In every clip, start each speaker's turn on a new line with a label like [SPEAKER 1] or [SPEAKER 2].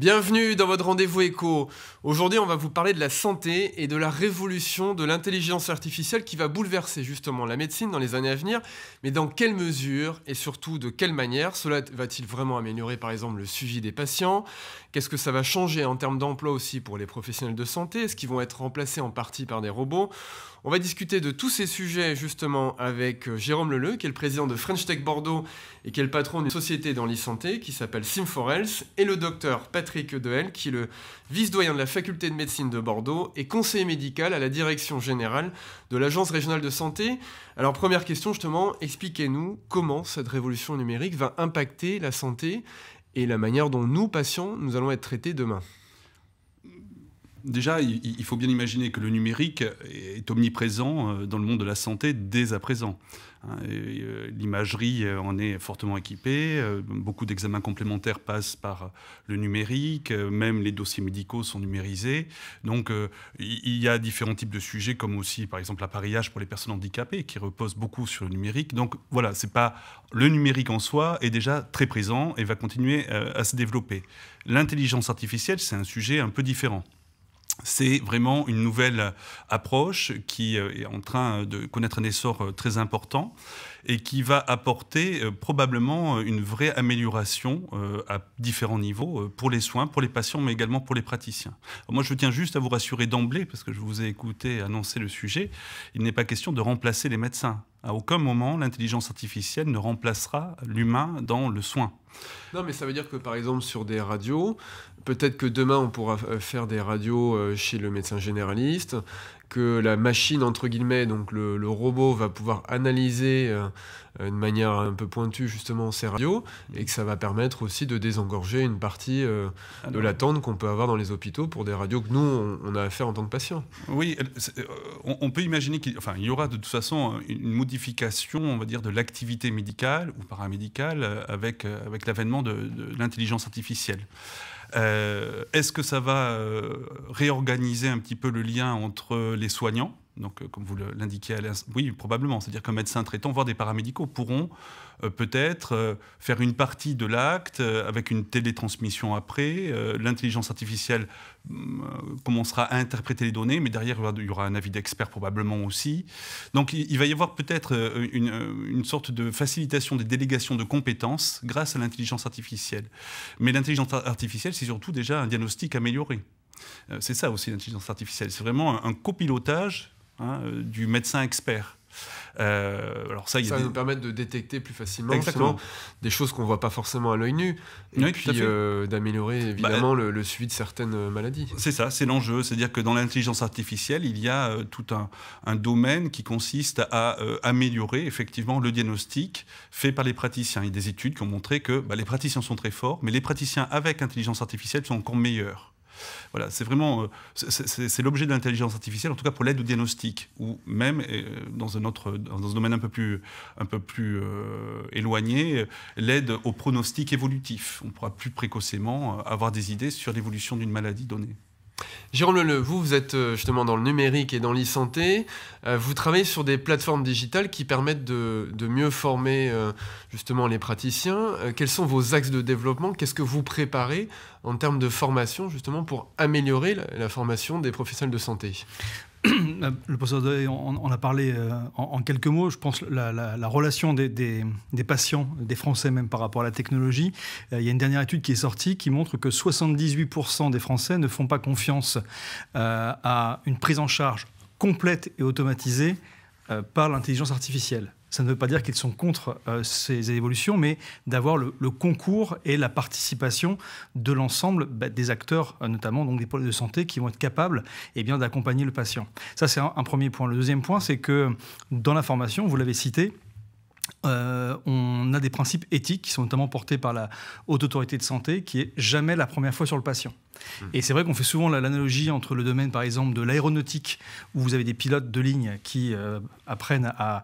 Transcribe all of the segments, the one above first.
[SPEAKER 1] Bienvenue dans votre rendez-vous éco. Aujourd'hui, on va vous parler de la santé et de la révolution de l'intelligence artificielle qui va bouleverser justement la médecine dans les années à venir. Mais dans quelle mesure et surtout de quelle manière Cela va-t-il vraiment améliorer par exemple le suivi des patients Qu'est-ce que ça va changer en termes d'emploi aussi pour les professionnels de santé Est-ce qu'ils vont être remplacés en partie par des robots on va discuter de tous ces sujets justement avec euh, Jérôme Leleu, qui est le président de French Tech Bordeaux et qui est le patron d'une société dans l'e-santé qui s'appelle Sim4Health, et le docteur Patrick Dehel, qui est le vice-doyen de la faculté de médecine de Bordeaux et conseiller médical à la direction générale de l'Agence régionale de santé. Alors première question justement, expliquez-nous comment cette révolution numérique va impacter la santé et la manière dont nous, patients, nous allons être traités demain.
[SPEAKER 2] Déjà, il faut bien imaginer que le numérique est omniprésent euh, dans le monde de la santé dès à présent. Hein, euh, l'imagerie euh, en est fortement équipée, beaucoup d'examens complémentaires passent par le numérique, même les dossiers médicaux sont numérisés. Donc il y a différents types de sujets, comme aussi par exemple l'appareillage pour les personnes handicapées, qui repose beaucoup sur le numérique. Donc voilà, c'est pas le numérique en soi est déjà très présent et va continuer à se développer. L'intelligence artificielle, c'est un sujet un peu différent c'est vraiment une nouvelle approche qui euh, est en train de connaître un essor euh, très important et qui va apporter euh, probablement une vraie amélioration à différents niveaux pour les soins, pour les patients, mais également pour les praticiens. moi, je tiens juste à vous rassurer d'emblée, parce que je vous ai écouté annoncer le sujet, il n'est pas question de remplacer les médecins. À aucun moment, l'intelligence artificielle ne remplacera l'humain dans le soin.
[SPEAKER 1] Non, mais ça veut dire que par exemple sur des radios, Peut-être que demain, on pourra euh, faire des radios euh, chez le médecin généraliste, que la machine, entre guillemets, donc le, robot, va pouvoir analyser euh, de manière un peu pointue, justement, ces radios, et que ça va permettre aussi de désengorger une partie ah de l'attente qu'on peut avoir dans les hôpitaux pour des radios que nous, on, a à faire en tant que patients. Oui, on, peut imaginer qu'il
[SPEAKER 2] enfin, il y aura de toute façon une modification, on va dire, de l'activité médicale ou paramédicale avec, avec l'avènement de l'intelligence artificielle. Euh, est-ce que ça va euh, réorganiser un petit peu le lien entre les soignants donc, euh, comme vous l'indiquiez à oui, probablement. C'est-à-dire qu'un médecin traitant, voire des paramédicaux, pourront euh, peut-être euh, faire une partie de l'acte avec une télétransmission après. L'intelligence artificielle mm, commencera à interpréter les données, mais derrière, il y aura, un avis d'expert probablement aussi. Donc, il, va y avoir peut-être une, sorte de facilitation des délégations de compétences grâce à l'intelligence artificielle. Mais l'intelligence artificielle, c'est surtout déjà un diagnostic amélioré. C'est ça aussi l'intelligence artificielle. C'est vraiment un copilotage Hein, euh, du médecin
[SPEAKER 1] expert. Euh, alors ça, ça nous permettre de détecter plus facilement des choses qu'on voit pas forcément à l'œil nu, et puis euh, d'améliorer bah, évidemment le, suivi de certaines
[SPEAKER 2] maladies. C'est ça, c'est l'enjeu, c'est-à-dire que dans l'intelligence artificielle, il y a tout un, domaine qui consiste à améliorer effectivement le diagnostic fait par les praticiens. Il y a des études qui ont montré que bah, les praticiens sont très forts, mais les praticiens avec intelligence artificielle sont encore meilleurs. Voilà, c'est vraiment euh, c'est l'objet de l'intelligence artificielle, en tout cas pour l'aide au diagnostic, ou même euh, dans un domaine un peu plus un peu plus euh, éloigné, l'aide au pronostic évolutif. On pourra plus précocement avoir des idées sur l'évolution d'une maladie
[SPEAKER 1] donnée. Jérôme Leleu, vous, vous êtes euh, justement dans le numérique et dans l'e-santé. Euh, vous travaillez sur des plateformes digitales qui permettent de, mieux former euh, justement les praticiens. Quels sont vos axes de développement Qu'est-ce que vous préparez en termes de formation justement pour améliorer la formation des professionnels de santé
[SPEAKER 3] le professeur, on, en a parlé euh, en, quelques mots, je pense, la, la, relation des, des, patients, des Français même par rapport à la technologie. Euh, il y a une dernière étude qui est sortie qui montre que 78% des Français ne font pas confiance euh, à une prise en charge complète et automatisée par l'intelligence artificielle ça ne veut pas dire qu'ils sont contre euh, ces évolutions, mais d'avoir le, concours et la participation de l'ensemble bah, des acteurs, euh, notamment donc des pôles de santé, qui vont être capables et eh bien d'accompagner le patient. Ça, c'est un, premier point. Le deuxième point, c'est que dans la formation, vous l'avez cité, euh, on a des principes éthiques qui sont notamment portés par la haute autorité de santé, qui est jamais la première fois sur le patient. Mmh. Et c'est vrai qu'on fait souvent l'analogie entre le domaine, par exemple, de l'aéronautique, où vous avez des pilotes de ligne qui euh, apprennent à,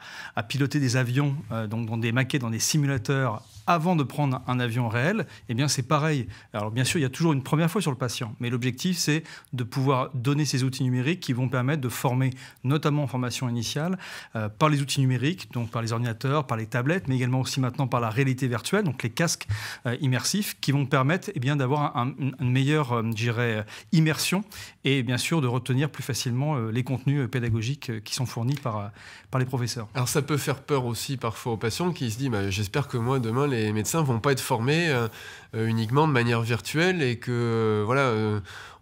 [SPEAKER 3] piloter des avions, euh, dans des maquettes, dans des simulateurs avant de prendre un avion réel, eh bien c'est pareil. Alors bien sûr, il y a toujours une première fois sur le patient, mais l'objectif c'est de pouvoir donner ces outils numériques qui vont permettre de former, notamment en formation initiale, euh, par les outils numériques, donc par les ordinateurs, par les tablettes, mais également aussi maintenant par la réalité virtuelle, donc les casques euh, immersifs, qui vont permettre eh d'avoir une meilleure, euh, immersion et bien sûr de retenir plus facilement euh, les contenus euh, pédagogiques euh, qui sont fournis par, par les professeurs.
[SPEAKER 1] Alors ça peut faire peur aussi parfois aux patients qui se disent bah, j'espère que moi demain les médecins vont pas être formés uniquement de manière virtuelle et que voilà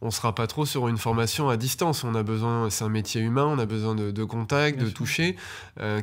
[SPEAKER 1] on sera pas trop sur une formation à distance. On a besoin, c'est un métier humain, on a besoin de, contact, de toucher.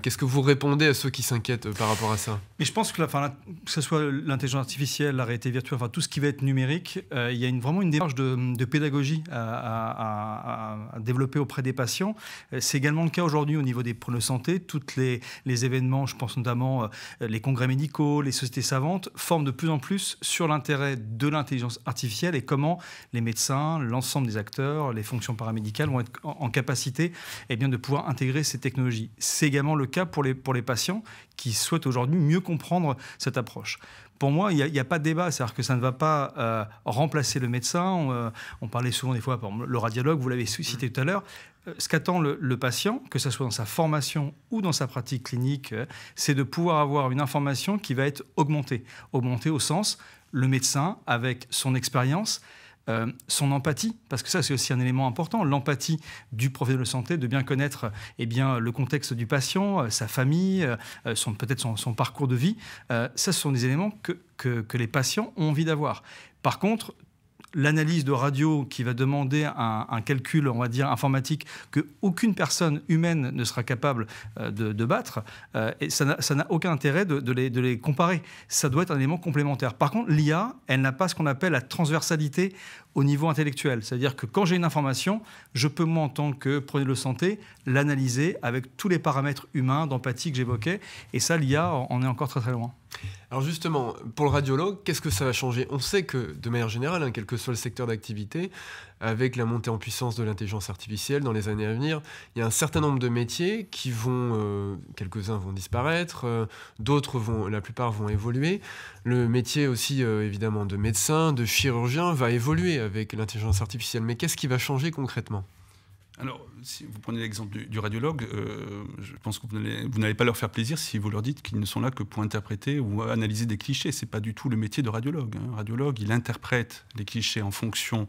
[SPEAKER 1] Qu'est-ce que vous répondez à ceux qui s'inquiètent par rapport à ça
[SPEAKER 3] Mais je pense que, enfin, que ce soit l'intelligence artificielle, la réalité virtuelle, enfin tout ce qui va être numérique, il y a une, vraiment une démarche de, pédagogie à à, développer auprès des patients. Euh, c'est également le cas aujourd'hui au niveau des preneurs de santé. Tous les, événements, je pense notamment euh, les congrès médicaux, les sociétés savantes, forment de plus en plus sur l'intérêt de l'intelligence artificielle et comment les médecins, l'ensemble des acteurs, les fonctions paramédicales vont être en, capacité et eh bien, de pouvoir intégrer ces technologies. C'est également le cas pour les patients qui souhaitent aujourd'hui mieux comprendre cette approche pour moi, il n'y a, pas de débat. C'est-à-dire que ça ne va pas euh, remplacer le médecin. Euh, on, parlait souvent des fois, par le radiologue, vous l'avez cité mm. tout à l'heure. Euh, ce qu'attend le, patient, que ce soit dans sa formation ou dans sa pratique clinique, c'est de pouvoir avoir une information qui va être augmentée. Augmentée au sens, le médecin, avec son expérience, euh, son empathie, parce que ça c'est aussi un élément important, l'empathie du professionnel de santé, de bien connaître eh bien, le contexte du patient, euh, sa famille, euh, son, peut-être son, parcours de vie. ça, ce sont des éléments que les patients ont envie d'avoir. Par contre, l'analyse de radio qui va demander un, calcul, on va dire, informatique que aucune personne humaine ne sera capable euh, de, battre, euh, et ça n'a aucun intérêt de, les, comparer. Ça doit être un élément complémentaire. Par contre, l'IA, elle n'a pas ce qu'on appelle la transversalité au niveau intellectuel. C'est-à-dire que quand j'ai une information, je peux, moi, en tant que prenez de santé, l'analyser avec tous les paramètres humains, d'empathie que j'évoquais. Et ça, l'IA on est encore très très loin.
[SPEAKER 1] Alors justement, pour le radiologue, qu'est-ce que ça va changer On sait que, de manière générale, hein, quel que soit le secteur d'activité, avec la montée en puissance de l'intelligence artificielle dans les années à venir, il y a un certain nombre de métiers qui vont, euh, quelques-uns vont disparaître, euh, d'autres vont, la plupart vont évoluer. Le métier aussi, euh, évidemment, de médecin, de chirurgien va évoluer avec l'intelligence artificielle. Mais qu'est-ce qui va changer concrètement
[SPEAKER 2] alors, si vous prenez l'exemple du, radiologue, euh, je pense que vous n'allez pas leur faire plaisir si vous leur dites qu'ils ne sont là que pour interpréter ou analyser des clichés. n'est pas du tout le métier de radiologue. Un hein. radiologue, il interprète les clichés en fonction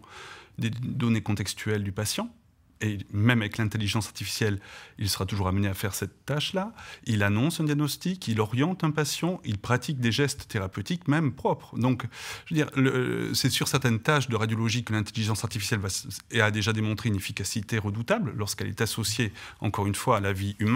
[SPEAKER 2] des données contextuelles du patient et même avec l'intelligence artificielle, il sera toujours amené à faire cette tâche-là. Il annonce un diagnostic, il oriente un patient, il pratique des gestes thérapeutiques même propres. Donc, je veux dire, c'est sur certaines tâches de radiologie que l'intelligence artificielle va, a déjà démontré une efficacité redoutable lorsqu'elle est associée, encore une fois, à la vie humaine.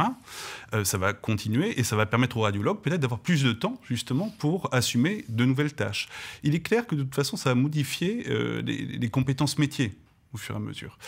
[SPEAKER 2] Euh, ça va continuer et ça va permettre aux radiologues peut-être d'avoir plus de temps justement pour assumer de nouvelles tâches. Il est clair que de toute façon, ça va modifier euh, les compétences métiers au fur et à mesure.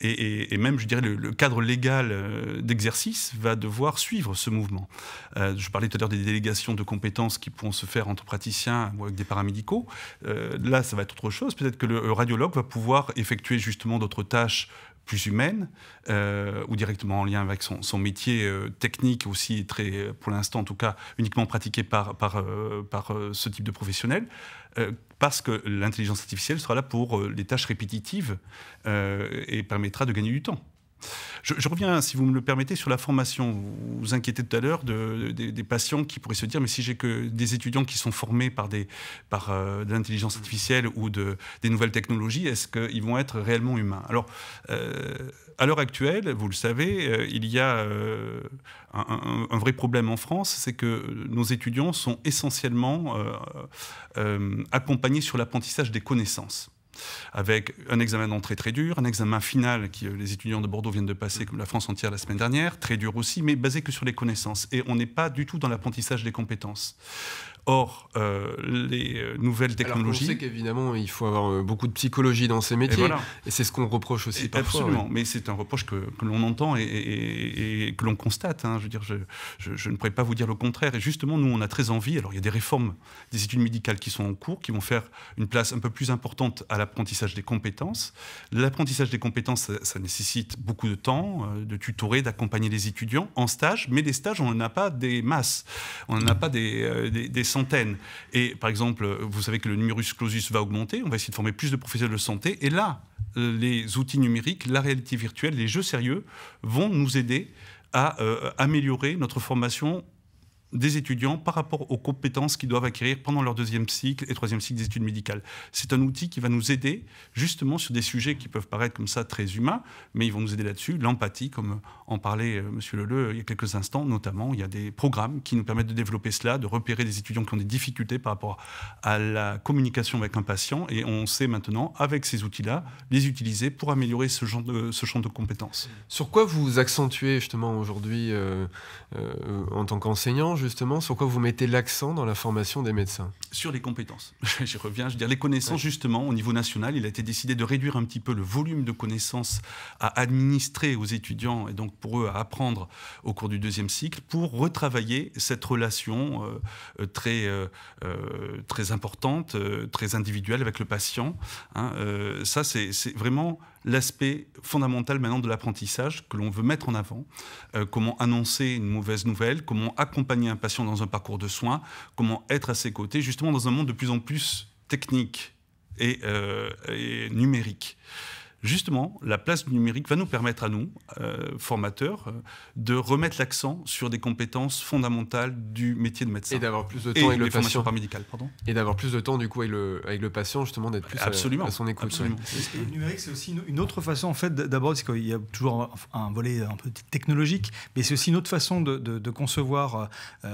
[SPEAKER 2] Et, même, je dirais, le, cadre légal euh, d'exercice va devoir suivre ce mouvement. Euh, je parlais tout à l'heure des délégations de compétences qui pourront se faire entre praticiens ou avec des paramédicaux. Euh, là, ça va être autre chose. Peut-être que le radiologue va pouvoir effectuer justement d'autres tâches plus humaines ou directement en lien avec son, métier technique aussi très pour l'instant en tout cas uniquement pratiqué par, par, par ce type de professionnel parce que l'intelligence artificielle sera là pour euh, les tâches répétitives euh, et permettra de gagner du temps. Je, reviens, si vous me le permettez, sur la formation. Vous vous inquiétez tout à l'heure des patients qui pourraient se dire, mais si j'ai que des étudiants qui sont formés par, par euh, de l'intelligence artificielle ou de, des nouvelles technologies, est-ce qu'ils vont être réellement humains Alors, euh, à l'heure actuelle, vous le savez, euh, il y a un, vrai problème en France, c'est que nos étudiants sont essentiellement accompagnés sur l'apprentissage des connaissances avec un examen d'entrée très dur, un examen final que euh, les étudiants de Bordeaux viennent de passer, comme la France entière la semaine dernière, très dur aussi, mais basé que sur les connaissances. Et on n'est pas du tout dans l'apprentissage des compétences. Or, euh,
[SPEAKER 1] les euh, nouvelles technologies. Alors on sait qu'évidemment, il faut avoir euh, beaucoup de psychologie dans ces métiers. Et, et c'est ce qu'on reproche aussi parfois. Absolument, mais c'est un reproche que, l'on entend et, que l'on constate.
[SPEAKER 2] Hein. Je veux dire, je, ne pourrais pas vous dire le contraire. Et justement, nous, on a très envie. Alors, il y a des réformes des études médicales qui sont en cours, qui vont faire une place un peu plus importante à l'apprentissage des compétences. L'apprentissage des compétences, ça, nécessite beaucoup de temps, de tutorer, d'accompagner les étudiants en stage, mais des stages, on n'en a pas des masses. On n'en a mmh. pas des, des, des et par exemple, vous savez que le numerus clausus va augmenter, on va essayer de former plus de professionnels de santé. Et là, euh, les outils numériques, la réalité virtuelle, les jeux sérieux vont nous aider à euh, améliorer notre formation des étudiants par rapport aux compétences qu'ils doivent acquérir pendant leur deuxième cycle et troisième cycle d'études médicales. C'est un outil qui va nous aider justement sur des sujets qui peuvent paraître comme ça très humains, mais ils vont nous aider là-dessus. L'empathie, comme en parlait euh, M. Leleu il y a quelques instants, notamment, il y a des programmes qui nous permettent de développer cela, de repérer des étudiants qui ont des difficultés par rapport à la communication avec un patient, et on sait maintenant, avec ces outils-là, les utiliser
[SPEAKER 1] pour améliorer ce, genre de, champ de compétences. Sur quoi vous accentuez justement aujourd'hui euh, euh, en tant qu'enseignant justement, sur quoi vous mettez l'accent dans la formation des médecins Sur
[SPEAKER 2] les compétences. je reviens, je veux dire, les connaissances,
[SPEAKER 1] justement, au niveau national, il a été décidé de réduire un petit peu le volume
[SPEAKER 2] de connaissances à administrer aux étudiants et donc pour eux à apprendre au cours du deuxième cycle pour retravailler cette relation euh, euh, très, euh, très importante, très individuelle avec le patient. Hein, ça, c'est vraiment l'aspect fondamental maintenant de l'apprentissage que l'on veut mettre en avant. Euh, comment annoncer une mauvaise nouvelle, comment accompagner un patient dans un parcours de soins, comment être à ses côtés, justement dans un monde de plus en plus technique et euh, numérique justement, la place du numérique va nous permettre à nous, euh, formateurs, euh, de remettre l'accent
[SPEAKER 1] sur des compétences fondamentales du métier de médecin. Et d'avoir plus de temps et avec le patient. Et d'avoir plus de temps, du coup, avec le, avec le patient, justement, d'être plus euh, absolument, à, son écoute. le
[SPEAKER 3] numérique, c'est aussi une autre façon, en fait, d'abord, parce qu'il y a toujours un, volet un peu technologique, mais c'est aussi une autre façon de, concevoir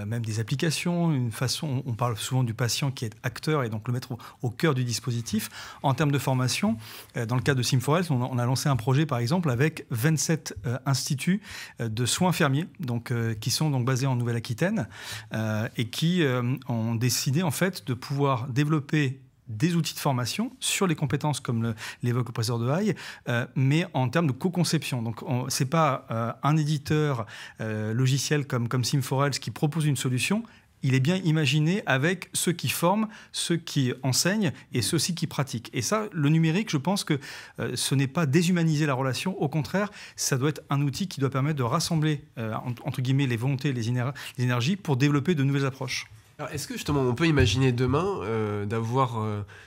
[SPEAKER 3] même des applications, une façon, on parle souvent du patient qui est acteur et donc le mettre au, cœur du dispositif. En termes de formation, dans le cas de Simfor on a, lancé un projet par exemple avec 27 euh, instituts euh, de soins fermiers donc, euh, qui sont donc basés en Nouvelle-Aquitaine et qui ont décidé en fait de pouvoir développer des outils de formation sur les compétences, comme l'évoque le, de Haye, mais en termes de co-conception. Donc, ce n'est pas un éditeur logiciel comme, comme Simforels qui propose une solution, il est bien imaginé avec ceux qui forment, ceux qui enseignent et ceux-ci qui pratiquent. Et ça, le numérique, je pense que euh, ce n'est pas déshumaniser la relation, au contraire, ça doit être un outil qui doit permettre de rassembler, euh, entre guillemets, les volontés, les, les énergies pour développer de nouvelles approches.
[SPEAKER 1] Est-ce que justement on peut imaginer demain euh, d'avoir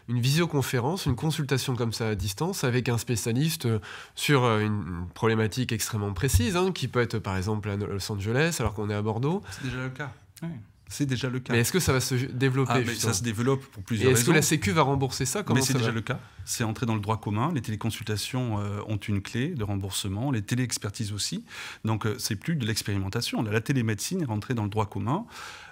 [SPEAKER 1] une visioconférence, une consultation comme ça à distance avec un spécialiste sur une problématique extrêmement précise, hein, qui peut être par exemple à Los Angeles alors qu'on est à Bordeaux
[SPEAKER 2] C'est déjà le cas. Oui. C'est déjà
[SPEAKER 1] le cas. Mais est-ce que ça va se développer ah, Ça se
[SPEAKER 2] développe pour plusieurs Et Est-ce que la Sécu va rembourser ça Mais c'est déjà le cas. C'est entré dans le droit commun. Les téléconsultations euh, ont une clé de remboursement, les téléexpertises aussi. Donc euh, c'est plus de l'expérimentation. La télémédecine est rentrée dans le droit commun.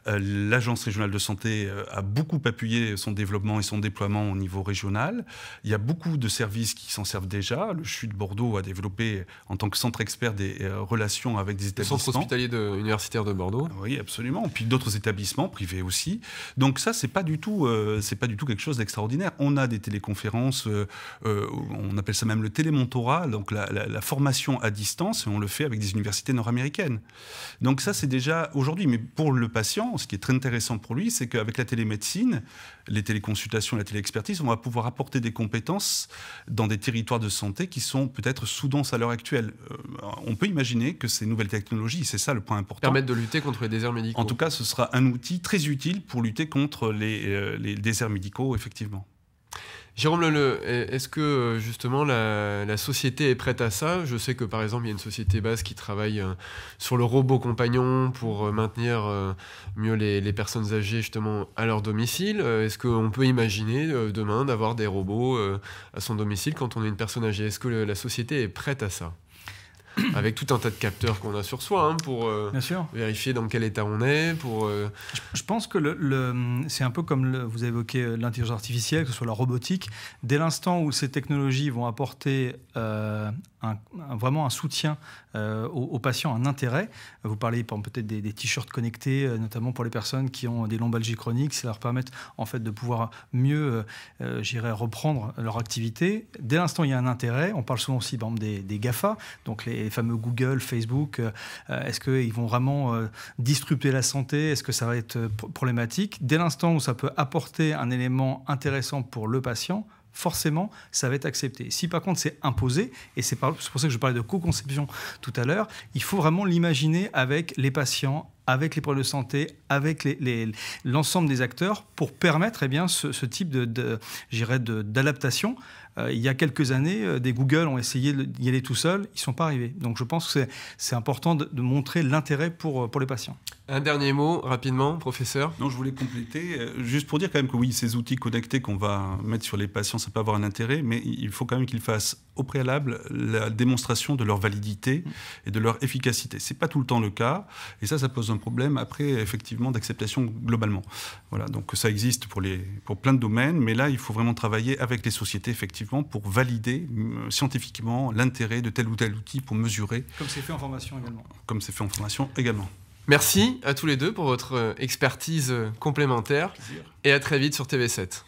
[SPEAKER 2] Euh, L'Agence régionale de santé euh, a beaucoup appuyé son développement et son déploiement au niveau régional. Il y a beaucoup de services qui s'en servent déjà. Le CHU de Bordeaux a développé, en tant que centre expert, des euh, relations avec des établissements. Le centre hospitalier de, universitaire de Bordeaux. Oui, absolument. Puis d'autres établissements privés aussi. Donc ça, c'est pas du tout, c'est pas du tout quelque chose d'extraordinaire. On a des téléconférences, on appelle ça même le télémontora. donc la, la, la, formation à distance, et on le fait avec des universités nord-américaines. Donc ça, c'est déjà aujourd'hui. Mais pour le patient, ce qui est très intéressant pour lui, c'est qu'avec la télémédecine, les téléconsultations, la téléexpertise, on va pouvoir apporter des compétences dans des territoires de santé qui sont peut-être sous denses à l'heure actuelle. Euh, on peut imaginer que ces nouvelles technologies, c'est ça le point important,
[SPEAKER 1] permettent de lutter contre les déserts médicaux.
[SPEAKER 2] En tout cas, ce sera un outil très utile pour lutter contre les euh,
[SPEAKER 1] déserts médicaux, effectivement. Jérôme Leleu, est-ce que euh, justement la, société est prête à ça Je sais que par exemple il y a une société basse qui travaille euh, sur le robot compagnon pour euh, maintenir mieux les, les personnes âgées justement à leur domicile. Est-ce qu'on peut imaginer demain d'avoir des robots à son domicile quand on est une personne âgée Est-ce que la société est prête à ça avec tout un tas de capteurs qu'on a sur soi hein, pour euh,
[SPEAKER 3] vérifier dans quel état on est. Pour, euh, je, pense que le, c'est un peu comme vous avez évoqué euh, l'intelligence artificielle, que ce soit la robotique. Dès l'instant où ces technologies vont apporter vraiment un soutien euh, aux, patients, un intérêt. Vous parlez peut-être des, t-shirts connectés, euh, notamment pour les personnes qui ont des lombalgies chroniques. Ça leur permet en fait de pouvoir mieux, euh, reprendre leur activité. Dès l'instant, il y a un intérêt. On parle souvent aussi, des, des GAFA, donc les fameux Google, Facebook. Est-ce qu'ils vont vraiment disrupter la santé Est-ce que ça va être problématique Dès l'instant où ça peut apporter un élément intéressant pour le patient, forcément, ça va être accepté. Si par contre c'est imposé, et c'est pour ça que je parlais de co-conception tout à l'heure, il faut vraiment l'imaginer avec les patients, avec les problèmes de santé, avec l'ensemble des acteurs pour permettre eh bien, ce, type d'adaptation. De, de d'adaptation. Euh, il y a quelques années, euh, des Google ont essayé d'y aller tout seuls, ils ne sont pas arrivés. Donc je pense que c'est important de, montrer l'intérêt pour, euh, pour les patients.
[SPEAKER 1] Un dernier mot rapidement, professeur. Non, je voulais compléter, juste pour dire quand même que oui,
[SPEAKER 2] ces outils connectés qu'on va mettre sur les patients, ça peut avoir un intérêt, mais il faut quand même qu'ils fassent au préalable la démonstration de leur validité et de leur efficacité. C'est pas tout le temps le cas, et ça, ça pose un problème après effectivement d'acceptation globalement. Voilà, donc ça existe pour les pour plein de domaines, mais là, il faut vraiment travailler avec les sociétés effectivement pour valider euh, scientifiquement l'intérêt de tel ou tel outil pour mesurer.
[SPEAKER 3] Comme c'est fait en formation également.
[SPEAKER 2] Comme c'est fait en formation également.
[SPEAKER 1] Merci à tous les deux pour votre euh, expertise euh, complémentaire et à très vite sur TV7.